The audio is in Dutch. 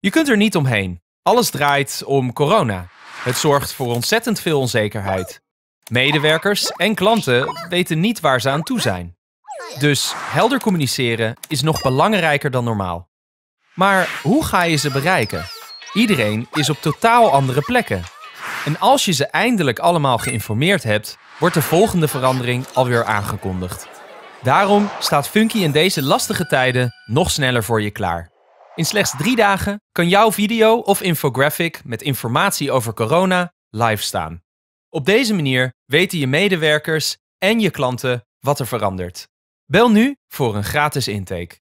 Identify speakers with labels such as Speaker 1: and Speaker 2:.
Speaker 1: Je kunt er niet omheen. Alles draait om corona. Het zorgt voor ontzettend veel onzekerheid. Medewerkers en klanten weten niet waar ze aan toe zijn. Dus helder communiceren is nog belangrijker dan normaal. Maar hoe ga je ze bereiken? Iedereen is op totaal andere plekken. En als je ze eindelijk allemaal geïnformeerd hebt, wordt de volgende verandering alweer aangekondigd. Daarom staat Funky in deze lastige tijden nog sneller voor je klaar. In slechts drie dagen kan jouw video of infographic met informatie over corona live staan. Op deze manier weten je medewerkers en je klanten wat er verandert. Bel
Speaker 2: nu voor een gratis intake.